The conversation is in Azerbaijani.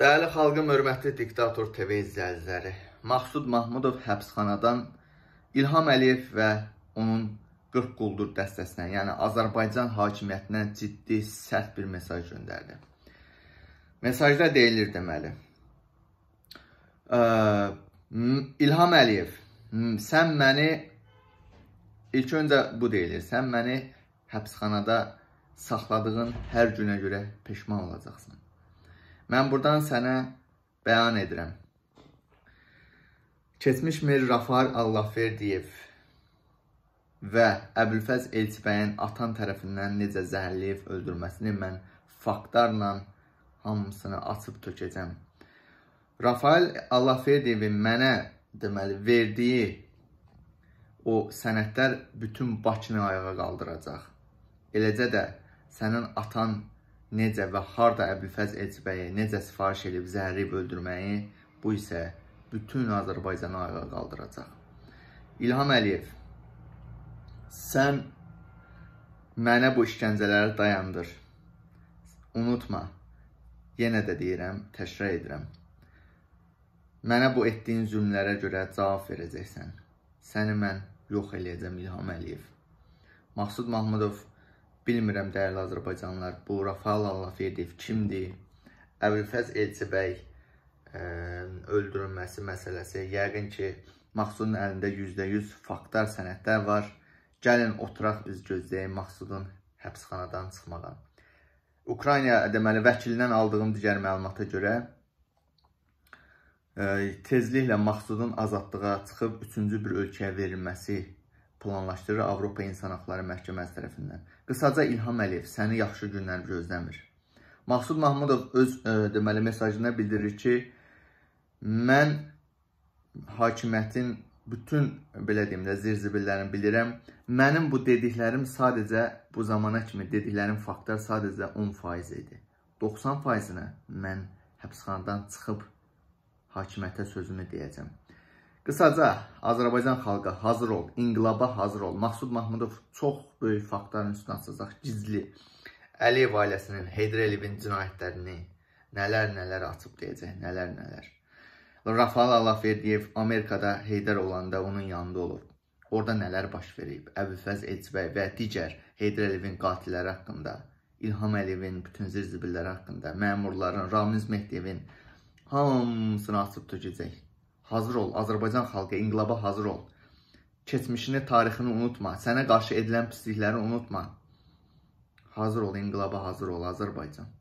Dəyərli xalqım, hörmətli diktator TV izləyiciləri, Maqsud Mahmudov həbsxanadan İlham Əliyev və onun 40 quldur dəstəsinə, yəni Azərbaycan hakimiyyətinə ciddi sərt bir mesaj göndərdi. Mesajda deyilir deməli, İlham Əliyev, sən məni, ilk öncə bu deyilir, sən məni həbsxanada saxladığın hər günə görə peşman olacaqsan. Mən buradan sənə bəyan edirəm. Keçmiş Mir Rafar Allahverdiyev və Əbülfəz Elçibəyin atan tərəfindən necə zəhərləyib öldürməsini mən faktlarla hamısını açıb tökəcəm. Rafael Allahverdiyevin mənə deməli verdiyi o sənədlər bütün Bakını ayağa qaldıracaq. Eləcə də sənin atan necə və harda Əbülfəz Elçibəyi necə sifariş edib zəhərləyib öldürməyi, bu isə bütün Azərbaycanı ayağa qaldıracaq. İlham Əliyev, sən mənə bu işgəncələri dayandır. Unutma, yenə də deyirəm, təşrə edirəm. Mənə bu etdiyin zülmlərə görə cavab verəcəksən. Səni mən yox eləyəcəm İlham Əliyev. Mahsud Mahmudov, Bilmirəm dəyərli Azərbaycanlılar, bu Rafal Allahverdiyev kimdir? Əbülfəz Elçibəy ə, e, öldürülməsi məsələsi yəqin ki, Maqsudun əlində 100% faktlar, sənədlər var. Gəlin oturaq biz gözləyək Maqsudun həbsxanadan çıxmadan. Ukrayna deməli vəkilindən aldığım digər məlumata görə ə, e, tezliklə Maqsudun azadlığa çıxıb üçüncü bir ölkəyə verilməsi planlaşdırır Avropa İnsan Haqları Məhkəməsi tərəfindən. Qısaca İlham Əliyev səni yaxşı günlər gözləmir. Maqsud Mahmudov öz ə, e, deməli mesajında bildirir ki, mən hakimiyyətin bütün belə deyim də zirzibillərini bilirəm. Mənim bu dediklərim sadəcə bu zamana kimi dediklərim faktlar sadəcə 10% idi. 90%-nə mən həbsxanadan çıxıb hakimiyyətə sözümü deyəcəm. Qısaca, Azərbaycan xalqı hazır ol, inqilaba hazır ol. Maqsud Mahmudov çox böyük faktların üstünə açacaq gizli Əliyev ailəsinin, Heydr Əliyevin cinayətlərini nələr-nələr açıb deyəcək, nələr-nələr. Rafal Alaferdiyev Amerikada Heydər olanda onun yanında olub. Orada nələr baş verib, Əbülfəz Elçibəy və digər Heydr Əliyevin qatilləri haqqında, İlham Əliyevin bütün zirzibilləri haqqında, məmurların, Ramiz Mehdiyevin hamısını açıb tökəcək hazır ol, Azərbaycan xalqı, inqilaba hazır ol. Keçmişini, tarixini unutma, sənə qarşı edilən pislikləri unutma. Hazır ol, inqilaba hazır ol, Azərbaycan.